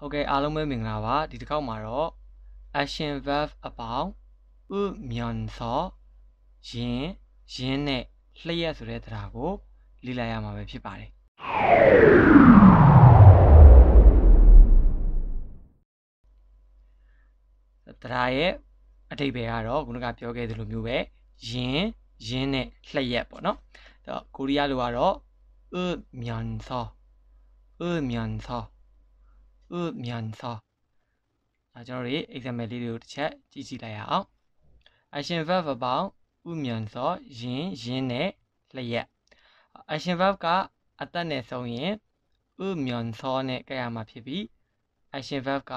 ဟုတ်ကဲ့အားလုံးပဲမင်္ဂလာပါဒီတစ်ခေါက်မှာတော့ action verb အပေါင်းဥမြန်သောယင်းယင်းနဲ့လျှက်ဆိုတဲ့တရားကိုလေ့လာရမှာပဲဖြစ်ပါတယ်တရားရဲ့အထိပ္ပယ်ကတော့ခုနကပြောခဲ့သလိုမျိုးပဲယင်းယင်းနဲ့လျှက်ပေါ့နော်အဲ့တော့ကိုရီးယားလိုကတော့ဥမြန်သောဥမြန်သော으면서자ကျွန်တော်တွေ example လေးတွေကိုတစ်ချက်ကြည့်ကြည့်လိုက်ရအောင် action verb ပေါင်းဥမြန်စောယင်းယင်းနဲ့လျက် action verb ကအတတ်နဲ့ဆုံးရင် ဥမြန်စောနဲ့ကြရမှာဖြစ်ပြီး action verb က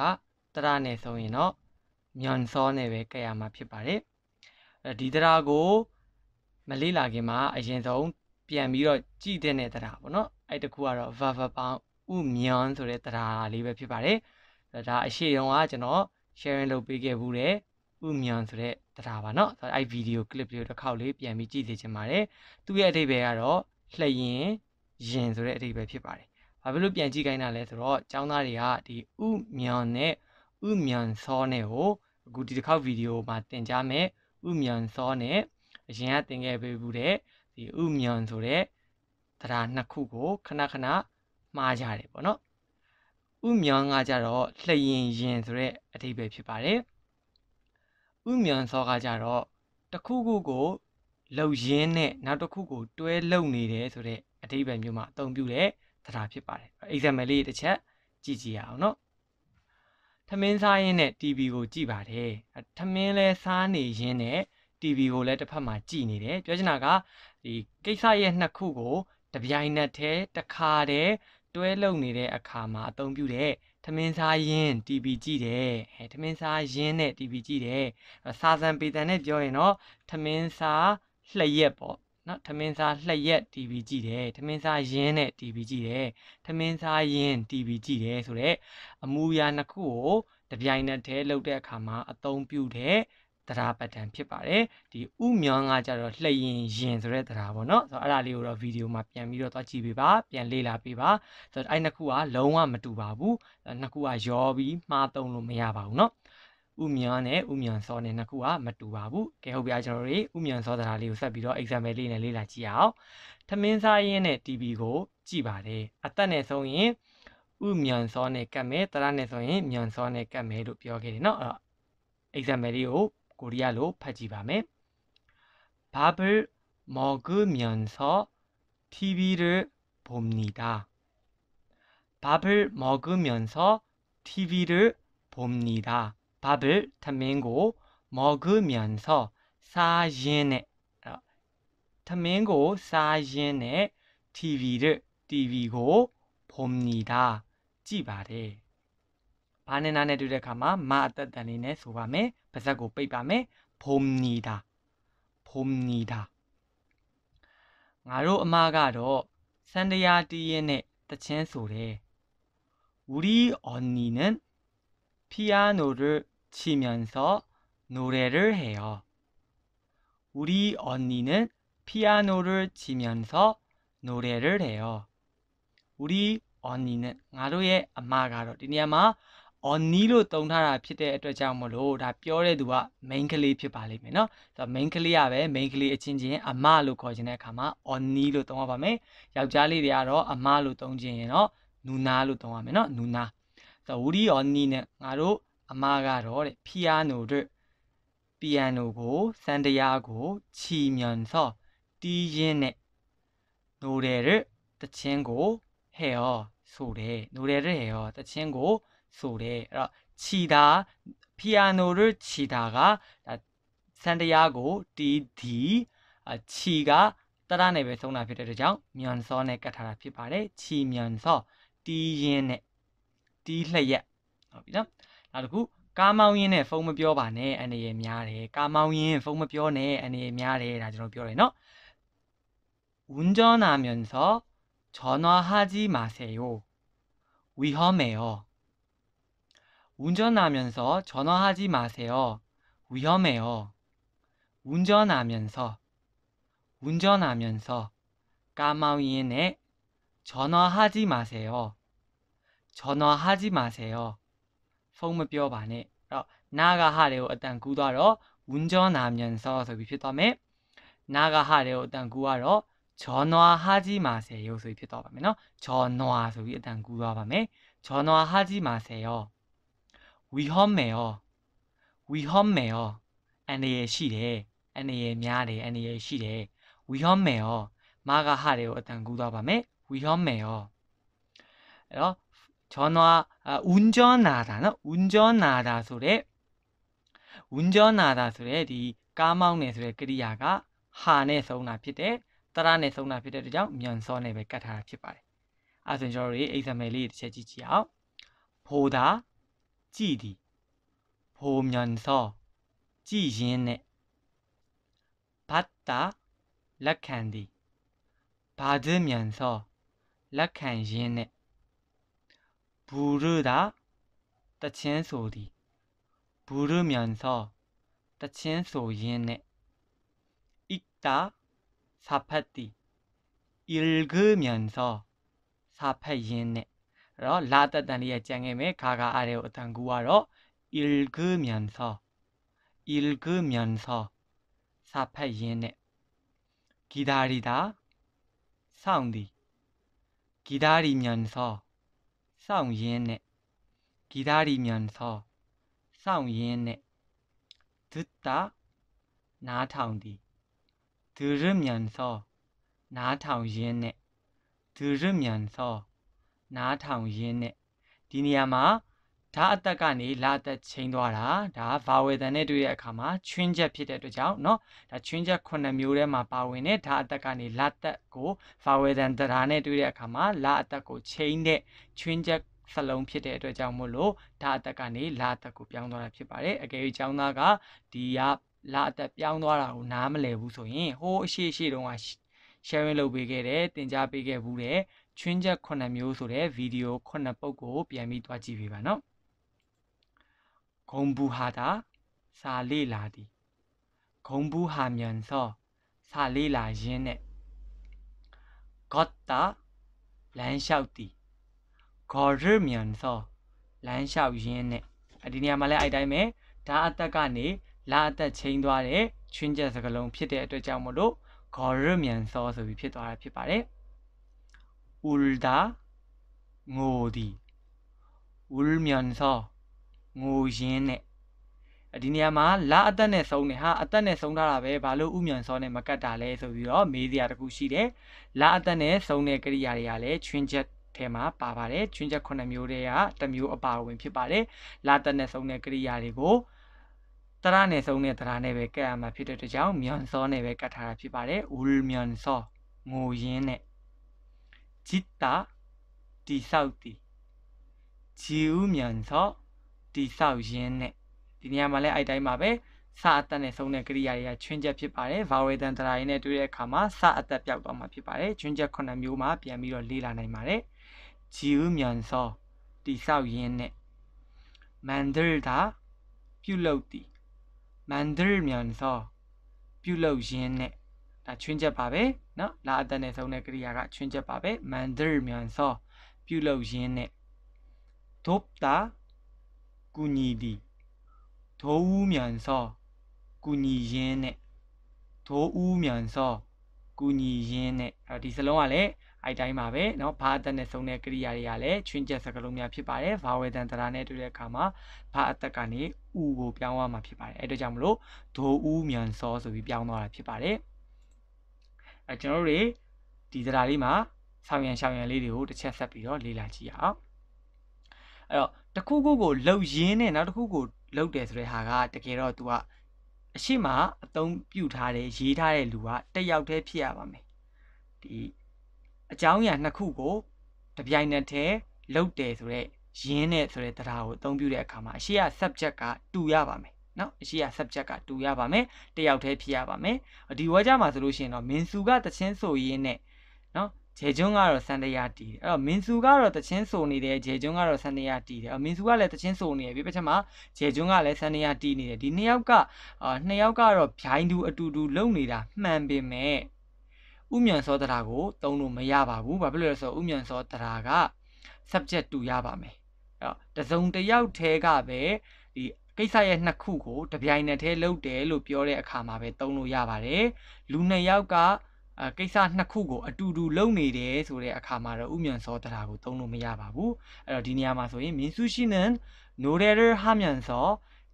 တရနဲ့ဆုံးရင်တော့မြန်စောနဲ့ပဲကြရမှာဖြစ်ပါတယ်ဒီတရကိုမလေးလာခင်မှာအရင်ဆုံးပြန်ပြီးတော့ကြည့်တဲ့တရပေါ့နော်အဲ့တကူကတော့ verb ပေါင်းဥမြောင်းဆိုတဲ့တရားလေးပဲဖြစ်ပါတယ်။ဒါအရှိတုန်းကကျွန်တော် sharing လုပ်ပေးခဲ့ဘူးတဲ့ဥမြောင်းဆိုတဲ့တရားပါနော်။အဲ့ဗီဒီယို clip လေးတစ်ခေါက်လေးပြန်ပြီးကြည့်စေချင်ပါတယ်။သူ့ရဲ့အဓိပ္ပာယ်ကတော့လှည့်ရင်ယင်ဆိုတဲ့အဓိပ္ပာယ်ဖြစ်ပါတယ်။ဘာဖြစ်လို့ပြန်ကြည့်ခိုင်းတာလဲဆိုတော့ចောင်းသားတွေကဒီဥမြောင်းနဲ့ဥမြန်စောနဲ့ကိုအခုဒီတစ်ခေါက်ဗီဒီယိုမှာတင်ကြားမယ်ဥမြန်စောနဲ့အရင်ကတင်ခဲ့ပေးဘူးတဲ့ဒီဥမြန်ဆိုတဲ့တရားနှစ်ခုကိုခဏခဏမှားကြတယ်ပေါ့နော်ဥမြောင်းကကြတော့လှရင်ရင်ဆိုတဲ့အဓိပ္ပာယ်ဖြစ်ပါတယ်ဥမြောင်းစောကကြတော့တခုခုကိုလှုပ်ရင်းနဲ့နောက်တစ်ခုကိုတွဲလှုပ်နေတယ်ဆိုတဲ့အဓိပ္ပာယ်မျိုးမှာအသုံးပြုတဲ့သဒ္ဓါဖြစ်ပါတယ် example လေးတစ်ချက်ကြည့်ကြည့်အောင်နော်ထမင်းစားရင်းနဲ့ TV ကိုကြည့်ပါတယ်ထမင်းလဲစားနေရင်းနဲ့ TV ကိုလည်းတစ်ဖက်မှာကြည့်နေတယ်ပြောချင်တာကဒီကိစ္စရဲ့နှစ်ခုကိုတပြိုင်နက်တည်းတစ်ခါတည်းတွဲလုံနေတဲ့အခါမှာအသုံးပြုတဲ့ထမင်းစားရင်း TB ကြည့်တယ်အဲထမင်းစားရင်းနဲ့ TB ကြည့်တယ်စာစံပေတန်နဲ့ပြောရင်တော့ထမင်းစားလျှက်ပေါ့နော်ထမင်းစားလျှက်ရက် TV ကြည့်တယ်ထမင်းစားရင်းနဲ့ TV ကြည့်တယ်ထမင်းစားရင်း TV ကြည့်တယ်ဆိုတော့အမူအရာနှစ်ခုကိုတပြိုင်နက်တည်းလုပ်တဲ့အခါမှာအသုံးပြုတဲ့တရားပတ်တန်ဖြစ်ပါတယ်ဒီဥမြောင်းကကြတော့လှရင်ရင်ဆိုတဲ့တရားပေါ့နော်ဆိုတော့အဲ့ဒါလေးကိုတော့ဗီဒီယိုမှာပြန်ပြီးတော့သွားကြည့်ပေးပါပြန်လေ့လာပေးပါဆိုတော့အဲ့နှစ်ခုကလုံးဝမတူပါဘူးနှစ်ခုကရောပြီးမှားသုံးလို့မရပါဘူးနော်ဥမြန်နဲ့ဥမြန်စောနဲ့နှစ်ခုကမတူပါဘူး။ကဲဟုတ်ပြီကျွန်တော်တို့ဥမြန်စောတရားလေးကိုဆက်ပြီးတော့ example လေးနဲ့လေ့လာကြည့်အောင်။ထမင်းစားရင်းနဲ့ TV ကိုကြည့်ပါတယ်။အသက်နဲ့ဆိုရင်ဥမြန်စောနဲ့ကတ်မယ်၊တရားနဲ့ဆိုရင်မြန်စောနဲ့ကတ်မယ်လို့ပြောခဲ့တယ်နော်။အဲ့တော့ example လေးကို 코리아로 파지밤에 밥을 먹으면서 TV를 봅니다. 밥을 먹으면서 TV를 봅니다. 밥을 타맹고 먹으면서 사진에 어, 타맹고 사진에 TV를 띄고 봅니다. 찌바레 ဘာနဲ့နာနဲ့တွေ့တဲ့အခါမှာမအသက်တန်လေးနဲ့ဆိုပါမယ်ပါဇက်ကိုပိတ်ပါမယ်ဖုံနီတာဖုံနီတာငါတို့အမကတော့စန္ဒရာတီးရင်နဲ့တချင်းဆိုတယ်우리언니는피아노를치면서노래를해요우리언니는피아노를치면서노래를해요우리언니는ငါတို့ရဲ့အမကတော့ဒီနေရာမှာ အော်နီးလို့တုံထားတာဖြစ်တဲ့အတွက်ကြောင့်မလို့ဒါပြောတဲ့သူက main ကလေးဖြစ်ပါလိမ့်မယ်နော်ဆိုတော့ main ကလေးကပဲ main ကလေးအချင်းချင်းအမလို့ခေါ်ခြင်းတဲ့အခါမှာအော်နီးလို့တုံရပါမယ်ယောက်ျားလေးတွေကတော့အမလို့တုံခြင်းရင်တော့နူနာလို့တုံရမယ်နော်နူနာဆိုတော့ဝီအော်နီးနဲ့ငါတို့အမကတော့တဲ့ဖီယာနိုတို့ပီယန်နိုကိုစန်တရားကိုချီမြန်သောတီးရင်းနဲ့နိုတယ်တဲ့တချင်းကိုဟဲ့ဟောဆိုတယ်နိုတယ်တဲ့ဟဲ့ဟောတချင်းကိုဆိုတဲ့အဲ့တော့ခြီတာဖီယာနိုတို့ခြီတာကစန်တရားကို T D ခြီကတရနဲ့ပဲဆုံးတာဖြစ်တဲ့အတွက်ကြောင့်မြန်စောနဲ့ကတ်ထားတာဖြစ်ပါတယ်ခြီမြန်စောတီးရင်းနဲ့တီးလျက်ဟုတ်ပြီနော်နောက်တစ်ခုကားမောင်းရင်းနဲ့ဖုန်းမပြောပါနဲ့အနေရများတယ်ကားမောင်းရင်းဖုန်းမပြောနဲ့အနေရများတယ်ဒါကျွန်တော်ပြောတယ်နော်운전하면서전화하지마세요위험해요 운전하면서 전화하지 마세요. 위험해요. 운전하면서 운전하면서 까마위엔에 전화하지 마세요. 전화하지 마세요. 소음을 반에 어, 나가하래요. 일단 구다로 운전하면서 소비 필다음에 나가하래요. 일단 구하러 전화하지 마세요. 소비 필다음에 어, 전화 소비 일단 구하밤 전화하지 마세요. ဝီဟောမယ်ဟောဝီဟောမယ်ဟောအန္တရာယ်ရှိတယ်အန္တရာယ်များတယ်အန္တရာယ်ရှိတယ်ဝီဟောမယ်ဟောမာဂဟတွေကိုအတန်ကူးသွားပါမယ်ဝီဟောမယ်ဟောအဲ့တော့ဂျွန်နာအွန်ဂျွန်နာတာနော်အွန်ဂျွန်နာတာဆိုတဲ့ဝွန်ကြောနာတာဆိုတဲ့ဒီကားမောင်းနေဆိုတဲ့ကရိယာကဟာနဲ့ဆုံးတာဖြစ်တဲ့တရနဲ့ဆုံးတာဖြစ်တဲ့အတွက်ကြောင့်မြန်စောနဲ့ပဲကတ်ထားတာဖြစ်ပါတယ်။အဲဆိုရင်ကျွန်တော်တို့ example လေးတစ်ချက်ကြည့်ကြည့်အောင်။ဖိုတာ 찌디 보면서 지진네 받다 라칸디 받으면서 락한신네 부르다 따친 소리 부르면서 따친 소리네 읽다 사파디 읽으면서 사파이네 그래 라다단리의 짱엠의 가가 아래 어떤 구와로 읽으면서 읽으면서 사파이엔에 기다리다 사운디 기다리면서 사운이엔에 기다리면서 사운이엔에 듣다 나타운디 들으면서 나타운이엔에 들으면서 နားထောင်ရင်းနဲ့ဒီနေရာမှာဓာတ်အသက်ကနေလအသက်ချိန်သွားတာဒါဗာဝေသန်နဲ့တွေ့တဲ့အခါမှာချွင်းချက်ဖြစ်တဲ့အတွက်ကြောင့်เนาะဒါချွင်းချက်9မျိုးထဲမှာပါဝင်တဲ့ဓာတ်အသက်ကနေလအသက်ကိုဗာဝေသန်တရားနဲ့တွေ့တဲ့အခါမှာလအသက်ကိုချိန်တဲ့ချွင်းချက်စလုံးဖြစ်တဲ့အတွက်ကြောင့်မို့လို့ဓာတ်အသက်ကနေလအသက်ကိုပြောင်းသွားတာဖြစ်ပါတယ်အကယ်၍ကျောင်းသားကဒီကလအသက်ပြောင်းသွားတာကိုနားမလည်ဘူးဆိုရင်ဟိုးအရှိရှိတုန်းက sharing လုပ်ပေးခဲ့တယ်တင် जा ပေးခဲ့ဘူးတဲ့ချွင်းချက်9မျိုးဆိုတဲ့ဗီဒီယို9ပုဒ်ကို ပြန်ပြီးတွားကြည့်ပြပါနော်ဂုံဘူးဟာတာစာလေးလာသည်ဂုံဘူးဟာမြန်သောစာလေးလာရင်းနဲ့ဂေါ်တာလမ်းလျှောက်သည်ဂေါ်ရမြန်သောလမ်းလျှောက်ရင်းနဲ့အဒီနေရာမှာလည်းအဲ့တိုင်းပဲဒါအသက်ကနေလာအသက်ချိန်သွားတဲ့ချွင်းချက်စကလုံးဖြစ်တဲ့အတွက်ကြောင့်မလို့ဂေါ်ရမြန်သောဆိုပြီးဖြစ်သွားတာဖြစ်ပါတယ်။울다ငိုသည်울면서ငိုရင်းနဲ့ဒီနေရာမှာလာအသက်နဲ့ဆုံးတယ်ဟာအသက်နဲ့ဆုံးထားတာပဲဘာလို့ဥမြန်စောနဲ့မကတ်တာလဲဆိုပြီးတော့မေးစရာတခုရှိတယ်လာအသက်နဲ့ဆုံးတဲ့ကိရိယာတွေကလည်းချွင်းချက်ထဲမှာပါပါတယ်ချွင်းချက်9မျိုးတည်းကတစ်မျိုးအပါဝင်ဖြစ်ပါတယ်လာအသက်နဲ့ဆုံးတဲ့ကိရိယာတွေကိုတရနဲ့ဆုံးတဲ့တရနဲ့ပဲကတ်ရမှာဖြစ်တဲ့အတွက်ကြောင့်မြန်စောနဲ့ပဲကတ်ထားတာဖြစ်ပါတယ်ဥမြန်စောငိုရင်းနဲ့จิตตတိဆောက်သည်ဂျီဥမြန်သောတိဆောက်ရင်းနဲ့ဒီနေရာမှာလည်းအဲ့တိုင်းပါပဲစာအသက်နဲ့ဆုံးတဲ့ကရိယာတွေကချွင်းချက်ဖြစ်ပါတယ်ဗာဝေတန်တရာရင်းနဲ့တွေ့တဲ့အခါမှာစာအသက်ပြောက်သွားမှာဖြစ်ပါတယ်ချွင်းချက်9မျိုးမှာပြန်ပြီးတော့လေ့လာနိုင်ပါတယ်ဂျီဥမြန်သောတိဆောက်ရင်းနဲ့မန္ဒရတာပြုလုပ်သည်မန္ဒရမြန်သောပြုလုပ်ရင်းနဲ့ဒါချွင်းချက်ပါပဲနော်လာအတန်နဲ့ဆုံးတဲ့ကရိယာကချွင်းချက်ပါပဲ mandar myan so ပြုလုပ်ရင်းနဲ့ dopta ကူညီသည်ဒိုးဦးမြန်စောကူညီရင်းနဲ့ဒိုးဦးမြန်စောကူညီရင်းနဲ့အဲဒီစလုံးကလည်းအဲ့တိုင်းပါပဲเนาะဘာအသက်နဲ့ဆုံးတဲ့ကရိယာတွေကလည်းချွင်းချက်စကားလုံးများဖြစ်ပါတယ်ဘာဝေတန်တရာနဲ့တွေ့တဲ့အခါမှာဘာအသက်ကနေဥကိုပြောင်းရမှာဖြစ်ပါတယ်အဲ့ဒါကြောင့်မလို့ဒိုးဦးမြန်စောဆိုပြီးပြောင်းသွားတာဖြစ်ပါတယ်အဲကျွန်တော်တို့တွေဒီသဒ္ဒါလေးမှာ ဆောင်ရံရှောင်ရံလေးတွေကိုတစ်ချက်ဆက်ပြီးတော့လေ့လာကြည့်ရအောင်အဲ့တော့တခုခုကိုလှုပ်ရင်းနဲ့နောက်တစ်ခုကိုလှုပ်တယ်ဆိုတဲ့ဟာကတကယ်တော့ तू ကအရှိမအသုံးပြုထားတယ်ရေးထားတဲ့လူကတက်ရောက်တည်းဖြစ်ရပါမယ်ဒီအကြောင်းအရာနှစ်ခုကို တပြိုင်နက်တည်းလှုပ်တယ်ဆိုတဲ့ရင်းနဲ့ဆိုတဲ့သဒ္ဒါကိုအသုံးပြုတဲ့အခါမှာအရှိရ subject ကတူရပါမယ်နော်အရှိရ subject ကတူရပါမယ်တယောက်တည်းဖြစ်ရပါမယ်ဒီဝါကြမှာဆိုလို့ရှိရင်တော့မင်စုကတချင်းဆိုရင်းနဲ့နော်ဂျေကျွန်းကတော့စန္ဒရာတီတယ်အဲ့တော့မင်စုကတော့တချင်းဆိုနေတယ်ဂျေကျွန်းကတော့စန္ဒရာတီတယ်အမင်စုကလည်းတချင်းဆိုနေတယ်ပြီးပချက်မှာဂျေကျွန်းကလည်းစန္ဒရာတီနေတယ်ဒီနှစ်ယောက်ကအာနှစ်ယောက်ကတော့ဘိုင်းတူအတူတူလုံနေတာမှန်ပေမဲ့ဥမြန်စောတရာကိုတုံးလို့မရပါဘူးဘာဖြစ်လို့လဲဆိုတော့ဥမြန်စောတရာက subject တူရပါမယ်အဲ့တော့တစုံတစ်ယောက်ထဲကပဲဒီကိစ္စရဲ့နှစ်ခုကိုတပြိုင်နက်တည်းလုပ်တယ်လို့ပြောတဲ့အခါမှာပဲသုံးလို့ရပါတယ်လူနှစ်ယောက်ကကိစ္စနှစ်ခုကိုအတူတူလုပ်နေတယ်ဆိုတဲ့အခါမှာတော့ဥမြန်စောတရာကိုသုံးလို့မရပါဘူးအဲ့တော့ဒီနေရာမှာဆိုရင်မင်းစုရှိနန်노래를하면서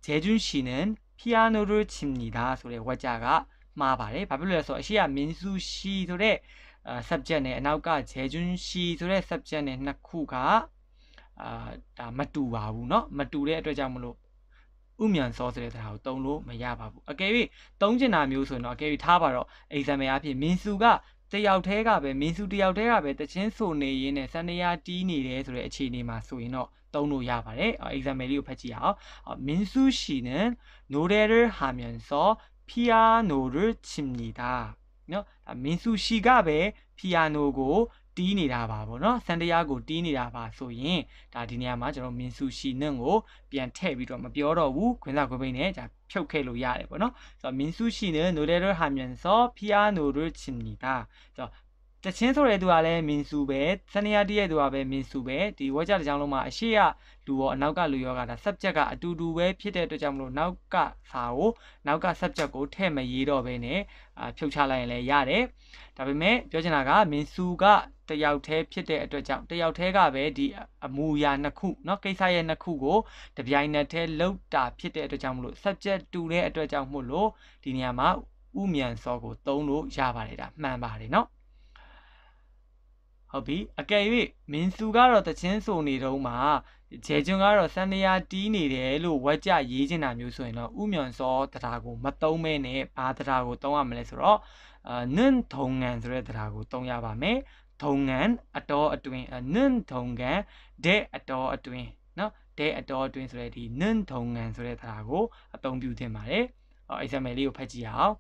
재준씨는피아노를칩니다ဆိုတဲ့ဝါကျကမှားပါတယ်ဘာဖြစ်လို့လဲဆိုတော့အရှိကမင်းစုရှိဆိုတဲ့ subject နဲ့အနောက်ကဂျေဂျွန်းရှီဆိုတဲ့ subject နဲ့နှစ်ခုကအာဒါမတူပါဘူးเนาะမတူတဲ့အတွက်ကြောင့်မလို့ဥမြန်စောဆိုတဲ့တရားကိုတုံလို့မရပါဘူးအကယ်၍တုံးကျင်တာမျိုးဆိုရင်တော့အကယ်၍ထားပါတော့ example အဖြစ်မင်းစုကတယောက်တည်းကပဲမင်းစုတယောက်တည်းကပဲတချင်းဆိုနေရင်းနဲ့စန္ဒရာတီးနေတယ်ဆိုတဲ့အခြေအနေမှာဆိုရင်တော့တုံးလို့ရပါတယ် example လေးကိုဖတ်ကြည့်အောင်မင်းစုရှိနေ노래를하면서피아노를칩니 다. 너민수씨가왜피아노고တီးနေတာပါဗောနော်ဆန်တရားကိုတီးနေတာပါဆိုရင်ဒါဒီနေရာမှာကျွန်တော်မင်းစုရှီနှုတ်ကိုပြန်ထည့်ပြီးတော့မပြောတော့ဘူးခွင်းစားခွင်းပိနဲ့ဒါဖြုတ်ခဲ့လို့ရတယ်ဗောနော်ဆိုတော့မင်းစုရှီနှုတ်노래를하면서피아노를칩니다ဆိုတော့တချင်းဆိုတဲ့သူကလည်းမင်းစုပဲစနေရတည့်ရဲ့သူကပဲမင်းစုပဲဒီဝါကြတစ်ကြောင်းလုံးမှာအရှိရလူရောအနောက်ကလူရောကဒါ subject ကအတူတူပဲဖြစ်တဲ့အတွက်ကြောင့်မလို့နောက်ကစာကိုနောက်က subject ကိုထည့်မရေးတော့ဘဲနဲ့အဖြုတ်ချလိုက်ရင်လည်းရတယ်ဒါပေမဲ့ပြောချင်တာကမင်းစုကတယောက်တည်းဖြစ်တဲ့အတွက်ကြောင့်တယောက်တည်းကပဲဒီအမူအရာနှစ်ခုเนาะကိစ္စရဲ့နှစ်ခုကိုတပြိုင်နက်တည်းလောက်တာဖြစ်တဲ့အတွက်ကြောင့်မလို့ subject တူတဲ့အတွက်ကြောင့်မို့လို့ဒီနေရာမှာဥမြန်စောကိုသုံးလို့ရပါတယ်ဒါမှန်ပါတယ်เนาะဟုတ်ပြီအကယ်၍မင်းစုကတော့တချင်းဆိုနေတုံးမှာဂျေဂျွန်ကတော့စန္ဒရာတီးနေတယ်လို့ဝက်ကြရေးချင်တာမျိုးဆိုရင်တော့ဥမြွန်စောတရားကိုမသုံးမဲနဲ့ဘာတရားကိုသုံးရမလဲဆိုတော့နွန်းထုံငန်ဆိုတဲ့တရားကိုသုံးရပါမယ်ထုံငန်အတော်အတွင်နွန်းထုံငန်ဒဲအတော်အတွင်နော်ဒဲအတော်အတွင်ဆိုတဲ့ဒီနွန်းထုံငန်ဆိုတဲ့တရားကိုအသုံးပြုသင်ပါတယ်အဲ့ example လေးကိုဖတ်ကြည့်အောင်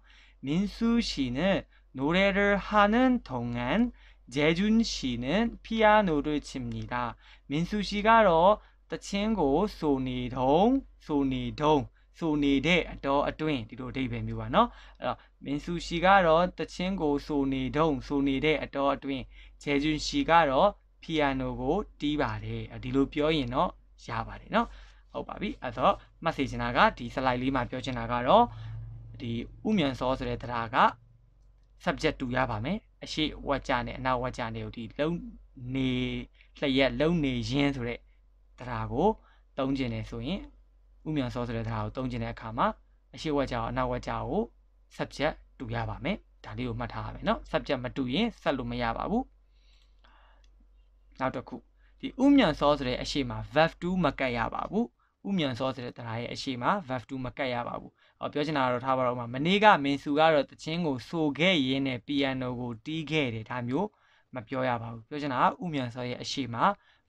မင်းစုရှိနဲ့노래를하는동안제준씨는피아노를칩니 다. 민수씨가로따친고소니동소니동ဆိုနေတဲ့အတော်အတွင်းဒီလိုအဓိပ္ပာယ်မျိုးပါเนาะအဲ့တော့မင်းစုရှီကတော့တချင်းကိုဆိုနေတုံဆိုနေတဲ့အတော်အတွင်းဂျေဂျွန်ရှီကတော့ဖီယာနိုကိုတီးပါတယ်ဒီလိုပြောရင်တော့ရပါတယ်เนาะဟုတ်ပါပြီအဲ့တော့မှတ်စေချင်တာကဒီ slide လေးမှာပြောချင်တာကတော့ဒီဥမြန်စောဆိုတဲ့တရားက subject တူရပါမယ်အရှိဝါကြနဲ့အနောက်ဝါကြနဲ့ကိုဒီလုံနေလျက်လုံနေရင်းဆိုတဲ့တရားကိုတုံးကျင်တယ်ဆိုရင်ဥမြန်စောဆိုတဲ့တရားကိုတုံးကျင်တဲ့အခါမှာ အရှိဝါကြအနောက်ဝါကြကို subject တူရပါမယ်ဒါလေးကိုမှတ်ထားရမယ်เนาะ subject မတူရင်ဆက်လို့မရပါဘူးနောက်တစ်ခုဒီဥမြန်စောဆိုတဲ့အရှိမှာ verb 2မကတ်ရပါဘူးဥမြန်စောဆိုတဲ့တရားရဲ့အရှိမှာ verb 2မကတ်ရပါဘူးပြောချင်တာကတော့ထားပါတော့မှာမနေ့ကမင်းစုကတော့တချင်းကိုဆိုခဲ့ရင်းနဲ့ပီယန်နိုကိုတီးခဲ့တယ်ဒါမျိုးမပြောရပါဘူးပြောချင်တာကဥမြန်စောရဲ့အရှိမ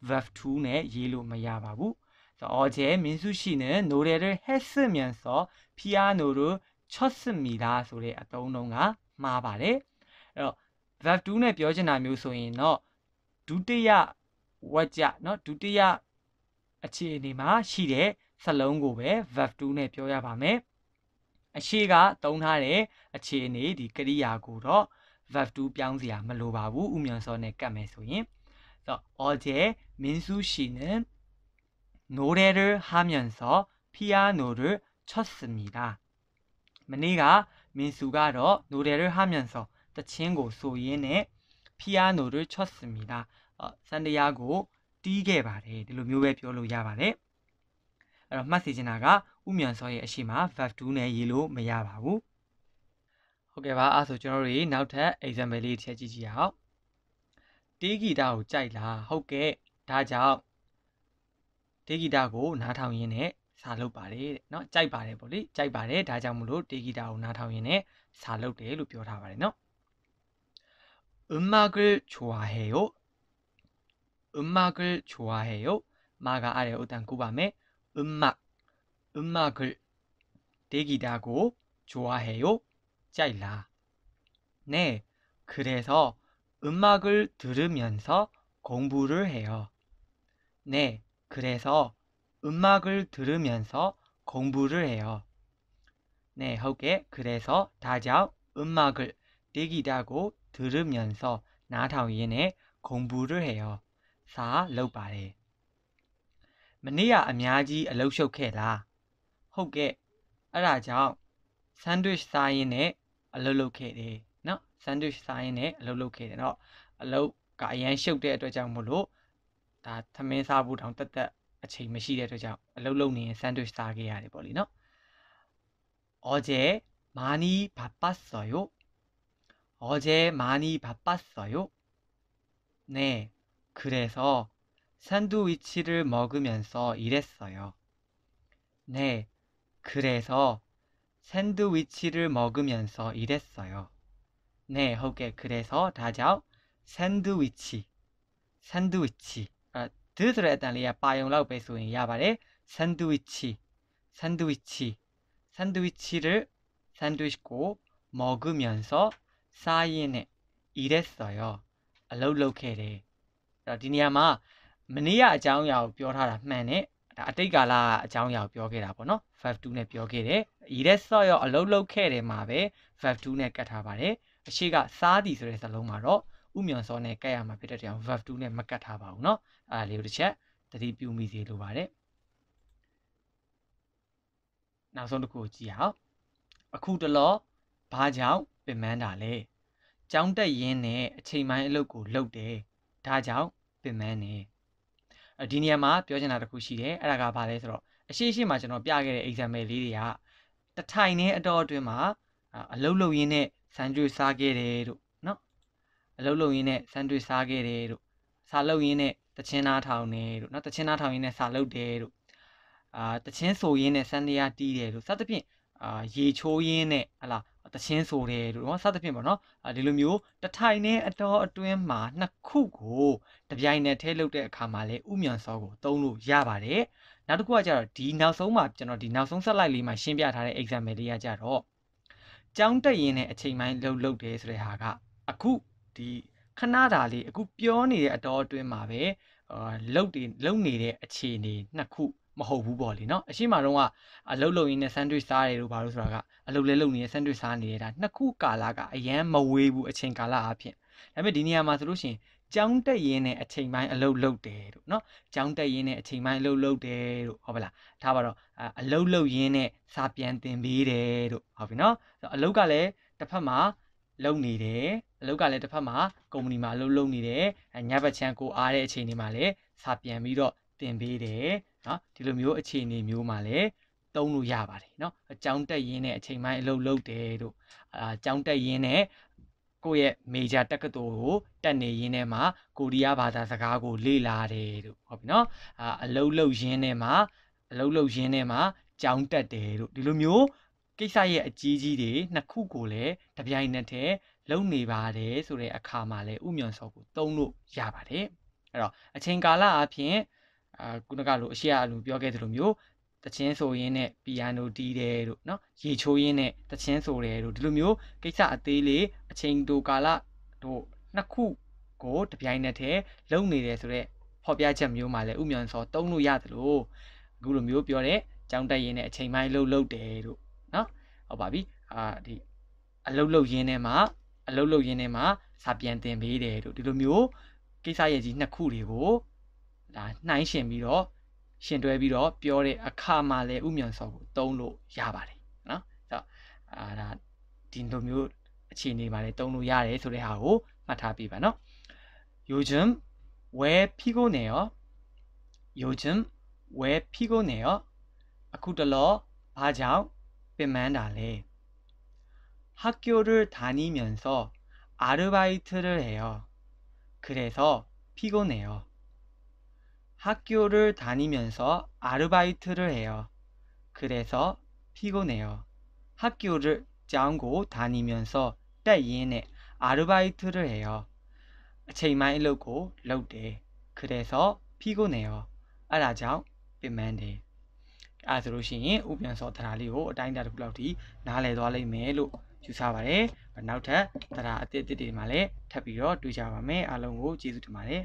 verb 2နဲ့ရေးလို့မရပါဘူးဆိုတော့ဂျဲမင်းစုရှိနဲ့ no der has မြန်စော piano တို့ချက်စမီလားဆိုတဲ့အတုံးလုံးကမှားပါတယ်အဲ့တော့ verb 2နဲ့ပြောချင်တာမျိုးဆိုရင်တော့ဒုတိယဝကြเนาะဒုတိယအခြေအနေမှာရှိတဲ့စလုံးကိုပဲ verb 2နဲ့ပြောရပါမယ်ရှေ့ကသုံးထားတဲ့အခြေအနေဒီကရိယာကိုတော့ verb to ပြောင်းစရာမလိုပါဘူးဥမြန်စောနဲ့ကတ်မယ်ဆိုရင်ဆိုတော့ 어제 민수씨는 노래를 하면서 피아노를 쳤습니다.မနေ့က 민수가တော့노래를 하면서တချင်းကိုဆိုရင်းနဲ့피아노를 쳤습니다. စန္ဒရာကိုတီးခဲ့ပါတယ်ဒီလိုမျိုးပဲပြောလို့ရပါတယ်အဲ့တော့မှတ်စီချင်တာကဥမြန်စောရဲ့အရှိမ verb 2နဲ့ရေးလို့မရပါဘူး။ဟုတ်ကဲ့ပါအဲဆိုကျွန်တော်တို့နောက်ထပ် example လေးတစ်ချက်ကြည့်ကြည့်အောင်။တေးဂီတကိုကြိုက်လားဟုတ်ကဲ့ဒါကြောင့်တေးဂီတကိုနားထောင်ရင်းနဲ့စာလုပ်ပါတယ်တဲ့เนาะကြိုက်ပါတယ်ပေါ့လေကြိုက်ပါတယ်ဒါကြောင့်မလို့တေးဂီတကိုနားထောင်ရင်းနဲ့စာလုပ်တယ်လို့ပြောထားပါတယ်เนาะ음악을좋아해 요? 음악을좋아해 요? 마가아래우단구밤에음악 음악을 내기하고 좋아해요? 짜일라. 네, 그래서 음악을 들으면서 공부를 해요. 네, 그래서 음악을 들으면서 공부를 해요. 네, 허게 그래서 다자 음악을 내기하고 들으면서 나타위엔에 공부를 해요. 사, 러바레. မနေ့ကအမ러ားကြီ ဟုတ်ကဲ့အဲ့ဒါကြောင့် sandwich စားရင်းနဲ့အလုပ်လုပ်ခဲ့တယ်နော် sandwich စားရင်းနဲ့အလုပ်လုပ်ခဲ့တယ်တော့အလုပ်ကအရန်ရှုပ်တဲ့အတွက်ကြောင့်မို့လို့ဒါသမင်းစားဖို့တောင်တက်တက်အချိန်မရှိတဲ့အတွက်ကြောင့်အလုပ်လုပ်နေရင် sandwich စားခဲ့ရတယ်ပေါ့လေနော် 어제 많이 바빴어요. 어제 많이 바빴어요. 네, 그래서 샌드위치를 먹으면서 일했어요. 네, 그래서 샌드위치를 먹으면서 일했어요. 네, 오케 그래서 다자 샌드위치. 샌드위치. 아, 드ဆိုတဲ့အတန်လေးကပ샌드위치 샌드위치. 샌드위치를 샌드위치고 먹으면서 사인에 일했어요. 알로로케레. 아, ဒီနေရာမှာမနေ့ကအက 아, ဒါအတိတ်ကာလအကြောင်းအရာကိုပြောခဲ့တာပေါ့နော် verb 2နဲ့ပြောခဲ့တယ်။ eat saw ရောအလုံးလုံးခဲ့တယ်မှာပဲ verb 2နဲ့ကတ်ထားပါတယ်။အရှိကစားသည်ဆိုတဲ့စကားလုံးမှာတော့ဥမြွန်စောနဲ့ကတ်ရမှာဖြစ်တဲ့ကြောင့် verb 2နဲ့မကတ်ထားပါဘူးနော်။အားလေးကိုတစ်ချက်သတိပြုမိစေလိုပါတယ်။နောက်ဆုံးတစ်ခုကြည့်အောင်။အခုတလောဘာကြောင့်ပင်ပန်းတာလဲ။ကြောင်းတက်ရင်းနဲ့အချိန်ပိုင်းအလုပ်ကိုလုပ်တယ်။ဒါကြောင့်ပင်ပန်းတယ်။ဒီနေရာမှာပြောချင်တာတစ်ခုရှိတယ်အဲ့ဒါကဘာလဲဆိုတော့အရှိရှိမှာကျွန်တော်ပြခဲ့တဲ့ example လေးတွေကတထိုင်နဲ့အတော့အတွင်းမှာ အလုတ်လုံရင်းနဲ့စံကျွေးစားခဲ့တယ်တို့နော်အလုတ်လုံရင်းနဲ့စံကျွေးစားခဲ့တယ်တို့စာလုတ်ရင်းနဲ့တချင်းနာထောင်နေတို့နော်တချင်းနာထောင်ရင်းနဲ့စာလုတ်တယ်တို့အာတချင်းဆိုရင်းနဲ့စံတရားတီးတယ်တို့စသဖြင့်အာရေချိုးရင်းနဲ့ဟလာတချင်းဆိုတယ်တို့နော်စသဖြင့်ပေါ့နော်ဒီလိုမျိုးတထိုင်နဲ့အတော်အတွင်းမှာနှစ်ခုကိုတပြိုင်နက်ထဲလုပ်တဲ့အခါမှာလဲဥမြန်စောကိုသုံးလို့ရပါတယ်နောက်တစ်ခုကကြတော့ဒီနောက်ဆုံးမှာကျွန်တော်ဒီနောက်ဆုံးဆက်လိုက်လေးမှာရှင်းပြထားတဲ့ example လေးကကြတော့ကြောင်းတက်ရင်နဲ့အချိန်ပိုင်းလှုပ်လှုပ်တယ်ဆိုတဲ့ဟာကအခုဒီခဏတာလေးအခုပြောနေတဲ့အတော်အတွင်းမှာပဲလှုပ်တယ်လှုပ်နေတဲ့အခြေအနေနှစ်ခုမဟုတ်ဘူးပေါ့လေနော်အရှိမတော့ကအလုတ်လုံရင်းနဲ့ sandwich စားတယ်လို့ဘာလို့ဆိုတာကအလုတ်လဲလုံနေတဲ့ sandwich စားနေရတာနှစ်ခုကာလကအရန်မဝေးဘူးအချိန်ကာလအဖြစ်ဒါပေမဲ့ဒီနေရာမှာဆိုလို့ရှိရင်ကျောင်းတက်ရင်းနဲ့အချိန်ပိုင်းအလုတ်လုတ်တယ်တို့နော်ကျောင်းတက်ရင်းနဲ့အချိန်ပိုင်းအလုတ်လုတ်တယ်တို့ဟုတ်ပါလားဒါပါတော့အလုတ်လုတ်ရင်းနဲ့စာပြန်သင်ပေးတယ်တို့ဟုတ်ပြီနော် အလုတ်ကလည်းတစ်ဖက်မှာလုံနေတယ်အလုတ်ကလည်းတစ်ဖက်မှာကုမ္ပဏီမှာအလုတ်လုံနေတယ်ညဘက်ချမ်းကိုအားတဲ့အချိန်တွေမှာလည်းစာပြန်ပြီးတော့တင်ပေးတယ်နော်ဒီလိုမျိုးအခြေအနေမျိုးမှာလည်းသုံးလို့ရပါတယ်နော်အကြောင်းတက်ရင်းနဲ့အချိန်ပိုင်းအလုပ်လုပ်တယ်တို့အကြောင်းတက်ရင်းနဲ့ကိုယ့်ရဲ့ major တက္ကသိုလ်ကိုတက်နေရင်းနဲ့မှကိုရီးယားဘာသာစကားကို လေ့လာတယ်တို့ဟုတ်ပြီနော်အာအလုပ်လုပ်ရင်းနဲ့မှအလုပ်လုပ်ရင်းနဲ့မှကြောင်းတက်တယ်တို့ဒီလိုမျိုးကိစ္စရဲ့အကြီးကြီးတွေနှစ်ခုကိုလည်းတပြိုင်နက်တည်းလုံနေပါတယ်ဆိုတဲ့အခါမှာလည်းဥမျော်စော်ကိုသုံးလို့ရပါတယ်အဲ့တော့အချိန်ကာလအပြင်အာခုနကလိုအရှိအအလိုပြောခဲ့သလိုမျိုး တချင်းဆိုရင်းနဲ့ပီယာနိုတီးတယ်လို့နော်ရေချိုးရင်းနဲ့တချင်းဆိုတယ်လို့ဒီလိုမျိုးကိစ္စအသေးလေးအချိန်တိုကာလတို့နှစ်ခုကိုတပြိုင်နက်တည်းလုံနေတယ်ဆိုတော့ဖော်ပြချက်မျိုးမှာလည်းဥမြန်စောတုံးလို့ရတယ်လို့အခုလိုမျိုးပြောတဲ့ကြောင်းတက်ရင်းနဲ့အချိန်ပိုင်းလှုပ်လှုပ်တယ်လို့နော်ဟုတ်ပါပြီအာဒီအလှုပ်လှုပ်ရင်းနဲ့မှာအလှုပ်လှုပ်ရင်းနဲ့မှာစာပြန်တင်ပေးတယ်လို့ဒီလိုမျိုးကိစ္စရဲ့ကြီးနှစ်ခုတွေကို ဒါနှိုင်းရှင်ပြီးတော့ရှင်တွဲပြီးတော့ပြောတဲ့အခါမှာလည်းဥမြန်စောကိုသုံးလို့ရပါတယ်နော်အဲ့တော့အာဒါဒီလိုမျိုးအခြေအနေမှာလည်းသုံးလို့ရတယ်ဆိုတဲ့ဟာကိုမှတ်ထားပြပါနော်요즘왜피곤해요요즘왜피곤해요အခုတလောဘာကြောင့်ပင်ပန်းတာလဲ학교를다니면서아르바이트를해요그래서피곤해요 학교를 다니면서 아르바이트를 해요. 그래서 피곤해요. 학교를 짱고 다니면서 带烟에 아르바이트를 해요. 책만 읽고 럭대. 그래서 피곤해요. 알아죠? 비만데. အဲဆိုလို့ရှိရင်ဥပြန်စောတရားလေးကိုအတိုင်းအတာတစ်ခုလောက်ထိနားလည်သွားလိမ့်မယ်လို့ယူဆပါတယ်။နောက်ထပ်တရားအသစ်အသစ်တွေမှာလည်းထပ်ပြီးတော့တွေ့ကြပါမယ်။အားလုံးကိုကျေးဇူးတင်ပါတယ်။